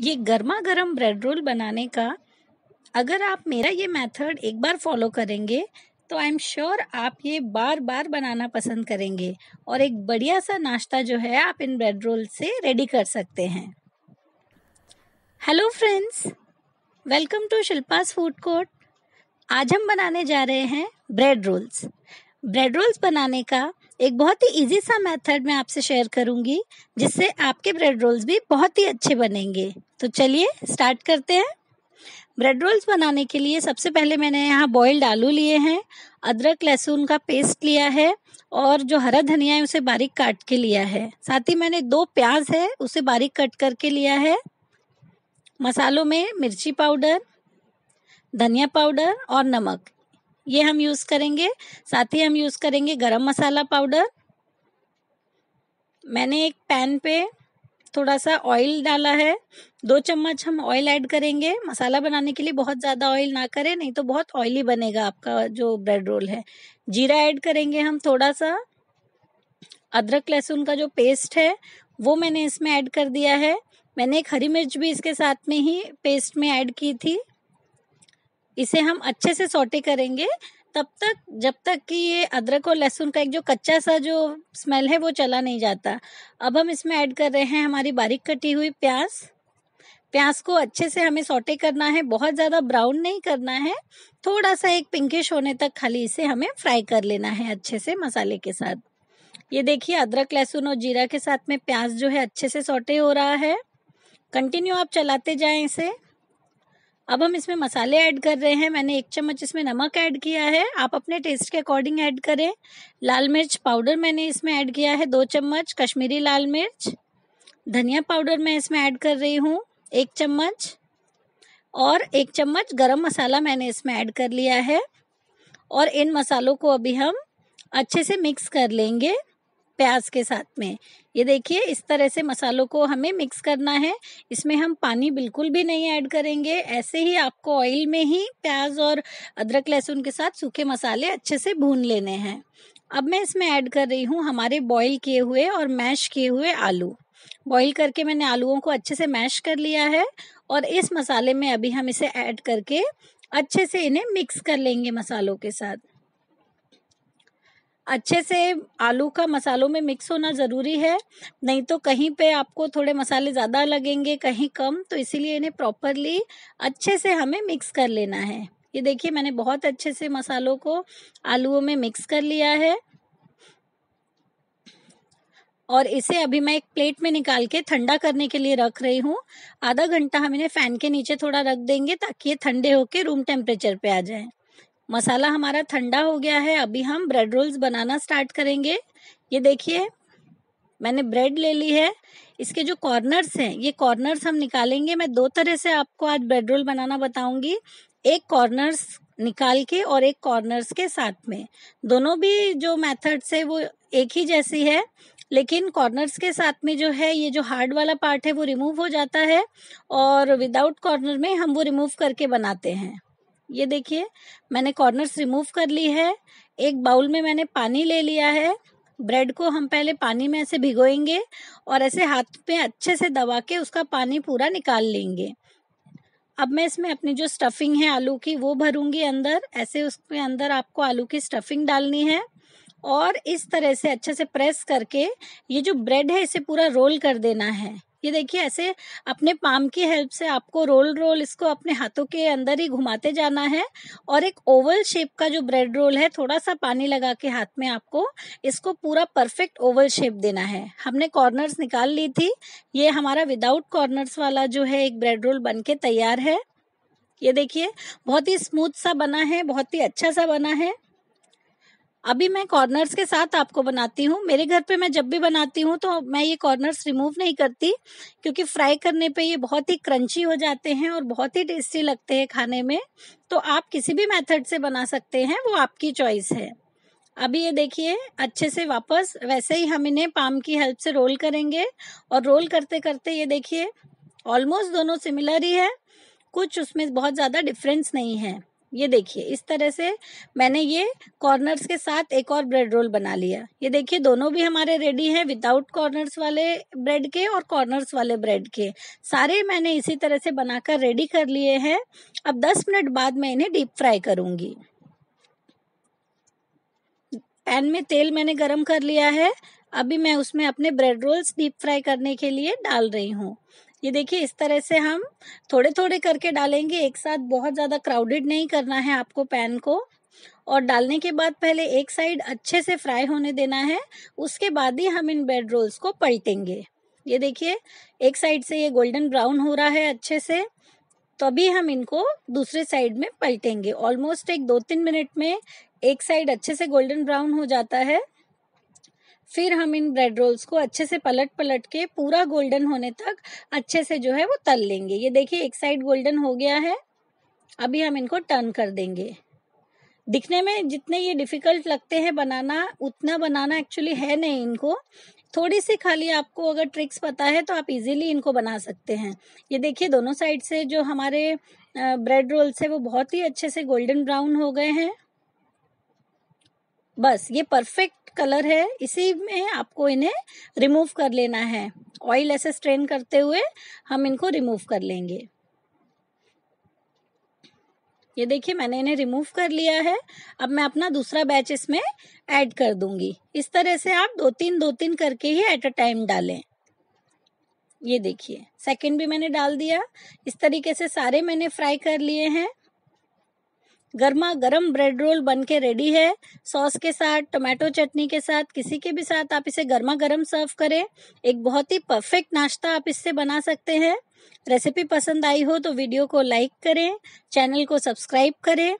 ये गर्मा गर्म ब्रेड रोल बनाने का अगर आप मेरा ये मेथड एक बार फॉलो करेंगे तो आई एम श्योर आप ये बार बार बनाना पसंद करेंगे और एक बढ़िया सा नाश्ता जो है आप इन ब्रेड रोल से रेडी कर सकते हैं hello friends welcome to Shilpa's food court आज हम बनाने जा रहे हैं ब्रेड रोल्स ब्रेड रोल्स बनाने का एक बहुत ही इजी सा मेथड मैं आपसे शेयर करूंगी जिससे आपके ब्रेड रोल्स भी बहुत ही अच्छे बनेंगे तो चलिए स्टार्ट करते हैं ब्रेड रोल्स बनाने के लिए सबसे पहले मैंने यहाँ बॉइल्ड आलू लिए हैं अदरक लहसुन का पेस्ट लिया है और जो हरा धनिया है उसे बारीक काट के लिया है साथ ही मैंने दो प्याज है उसे बारीक कट करके लिया है मसालों में मिर्ची पाउडर धनिया पाउडर और नमक ये हम यूज करेंगे साथ ही हम यूज करेंगे गरम मसाला पाउडर मैंने एक पैन पे थोड़ा सा ऑयल डाला है दो चम्मच हम ऑयल ऐड करेंगे मसाला बनाने के लिए बहुत ज़्यादा ऑयल ना करें नहीं तो बहुत ऑयली बनेगा आपका जो ब्रेड रोल है जीरा ऐड करेंगे हम थोड़ा सा अदरक लहसुन का जो पेस्ट है वो मैंने इसमें ऐड कर दिया है मैंने एक हरी मिर्च भी इसके साथ में ही पेस्ट में ऐड की थी इसे हम अच्छे से सोटे करेंगे तब तक जब तक कि ये अदरक और लहसुन का एक जो कच्चा सा जो स्मेल है वो चला नहीं जाता अब हम इसमें ऐड कर रहे हैं हमारी बारीक कटी हुई प्याज प्याज को अच्छे से हमें सोटे करना है बहुत ज़्यादा ब्राउन नहीं करना है थोड़ा सा एक पिंकिश होने तक खाली इसे हमें फ्राई कर लेना है अच्छे से मसाले के साथ ये देखिए अदरक लहसुन और जीरा के साथ में प्याज जो है अच्छे से सोटे हो रहा है कंटिन्यू आप चलाते जाएं इसे अब हम इसमें मसाले ऐड कर रहे हैं मैंने एक चम्मच इसमें नमक ऐड किया है आप अपने टेस्ट के अकॉर्डिंग ऐड करें लाल मिर्च पाउडर मैंने इसमें ऐड किया है दो चम्मच कश्मीरी लाल मिर्च धनिया पाउडर मैं इसमें ऐड कर रही हूँ एक चम्मच और एक चम्मच गरम मसाला मैंने इसमें ऐड कर लिया है और इन मसालों को अभी हम अच्छे से मिक्स कर लेंगे प्याज के साथ में ये देखिए इस तरह से मसालों को हमें मिक्स करना है इसमें हम पानी बिल्कुल भी नहीं ऐड करेंगे ऐसे ही आपको ऑयल में ही प्याज और अदरक लहसुन के साथ सूखे मसाले अच्छे से भून लेने हैं अब मैं इसमें ऐड कर रही हूँ हमारे बॉईल किए हुए और मैश किए हुए आलू बॉईल करके मैंने आलूओं को अच्छे से मैश कर लिया है और इस मसाले में अभी हम इसे ऐड करके अच्छे से इन्हें मिक्स कर लेंगे मसालों के साथ अच्छे से आलू का मसालों में मिक्स होना ज़रूरी है नहीं तो कहीं पे आपको थोड़े मसाले ज़्यादा लगेंगे कहीं कम तो इसीलिए इन्हें प्रॉपरली अच्छे से हमें मिक्स कर लेना है ये देखिए मैंने बहुत अच्छे से मसालों को आलूओं में मिक्स कर लिया है और इसे अभी मैं एक प्लेट में निकाल के ठंडा करने के लिए रख रही हूँ आधा घंटा हम इन्हें फैन के नीचे थोड़ा रख देंगे ताकि ये ठंडे होके रूम टेम्परेचर पे आ जाए मसाला हमारा ठंडा हो गया है अभी हम ब्रेड रोल्स बनाना स्टार्ट करेंगे ये देखिए मैंने ब्रेड ले ली है इसके जो कॉर्नर्स हैं ये कॉर्नर्स हम निकालेंगे मैं दो तरह से आपको आज ब्रेड रोल बनाना बताऊंगी एक कॉर्नर्स निकाल के और एक कॉर्नर्स के साथ में दोनों भी जो मेथड है वो एक ही जैसी है लेकिन कॉर्नर्स के साथ में जो है ये जो हार्ड वाला पार्ट है वो रिमूव हो जाता है और विदाउट कॉर्नर में हम वो रिमूव करके बनाते हैं ये देखिए मैंने कॉर्नर्स रिमूव कर ली है एक बाउल में मैंने पानी ले लिया है ब्रेड को हम पहले पानी में ऐसे भिगोएंगे और ऐसे हाथ पे अच्छे से दबा के उसका पानी पूरा निकाल लेंगे अब मैं इसमें अपनी जो स्टफिंग है आलू की वो भरूंगी अंदर ऐसे उसके अंदर आपको आलू की स्टफिंग डालनी है और इस तरह से अच्छे से प्रेस करके ये जो ब्रेड है इसे पूरा रोल कर देना है ये देखिए ऐसे अपने पाम की हेल्प से आपको रोल रोल इसको अपने हाथों के अंदर ही घुमाते जाना है और एक ओवल शेप का जो ब्रेड रोल है थोड़ा सा पानी लगा के हाथ में आपको इसको पूरा परफेक्ट ओवल शेप देना है हमने कॉर्नर्स निकाल ली थी ये हमारा विदाउट कॉर्नर्स वाला जो है एक ब्रेड रोल बन के तैयार है ये देखिए बहुत ही स्मूथ सा बना है बहुत ही अच्छा सा बना है अभी मैं कॉर्नर्स के साथ आपको बनाती हूँ मेरे घर पे मैं जब भी बनाती हूँ तो मैं ये कॉर्नर्स रिमूव नहीं करती क्योंकि फ्राई करने पे ये बहुत ही क्रंची हो जाते हैं और बहुत ही टेस्टी लगते हैं खाने में तो आप किसी भी मेथड से बना सकते हैं वो आपकी चॉइस है अभी ये देखिए अच्छे से वापस वैसे ही हम इन्हें पाम की हेल्प से रोल करेंगे और रोल करते करते ये देखिए ऑलमोस्ट दोनों सिमिलर ही है कुछ उसमें बहुत ज़्यादा डिफरेंस नहीं है ये देखिए इस तरह से मैंने ये कॉर्नर्स के साथ एक और ब्रेड रोल बना लिया ये देखिए दोनों भी हमारे रेडी हैं विदाउट कॉर्नर्स वाले ब्रेड के और कॉर्नर्स वाले ब्रेड के सारे मैंने इसी तरह से बनाकर रेडी कर लिए हैं अब दस मिनट बाद मैं इन्हें डीप फ्राई करूंगी पैन में तेल मैंने गरम कर लिया है अभी मैं उसमें अपने ब्रेड रोल्स डीप फ्राई करने के लिए डाल रही हूँ ये देखिए इस तरह से हम थोड़े थोड़े करके डालेंगे एक साथ बहुत ज़्यादा क्राउडेड नहीं करना है आपको पैन को और डालने के बाद पहले एक साइड अच्छे से फ्राई होने देना है उसके बाद ही हम इन ब्रेड रोल्स को पलटेंगे ये देखिए एक साइड से ये गोल्डन ब्राउन हो रहा है अच्छे से तो अभी हम इनको दूसरे साइड में पलटेंगे ऑलमोस्ट एक दो तीन मिनट में एक साइड अच्छे से गोल्डन ब्राउन हो जाता है फिर हम इन ब्रेड रोल्स को अच्छे से पलट पलट के पूरा गोल्डन होने तक अच्छे से जो है वो तल लेंगे ये देखिए एक साइड गोल्डन हो गया है अभी हम इनको टर्न कर देंगे दिखने में जितने ये डिफिकल्ट लगते हैं बनाना उतना बनाना एक्चुअली है नहीं इनको थोड़ी सी खाली आपको अगर ट्रिक्स पता है तो आप इजीली इनको बना सकते हैं ये देखिए दोनों साइड से जो हमारे ब्रेड रोल्स है वो बहुत ही अच्छे से गोल्डन ब्राउन हो गए हैं बस ये परफेक्ट कलर है इसी में आपको इन्हें रिमूव कर लेना है ऑयल ऐसे स्ट्रेन करते हुए हम इनको रिमूव कर लेंगे ये देखिए मैंने इन्हें रिमूव कर लिया है अब मैं अपना दूसरा बैच इसमें ऐड कर दूंगी इस तरह से आप दो तीन दो तीन करके ही एट अ टाइम डालें ये देखिए सेकंड भी मैंने डाल दिया इस तरीके से सारे मैंने फ्राई कर लिए हैं गर्मा गर्म ब्रेड रोल बन के रेडी है सॉस के साथ टोमेटो चटनी के साथ किसी के भी साथ आप इसे गर्मा गर्म सर्व करें एक बहुत ही परफेक्ट नाश्ता आप इससे बना सकते हैं रेसिपी पसंद आई हो तो वीडियो को लाइक करें चैनल को सब्सक्राइब करें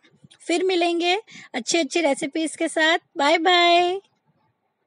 फिर मिलेंगे अच्छी अच्छी रेसिपीज के साथ बाय बाय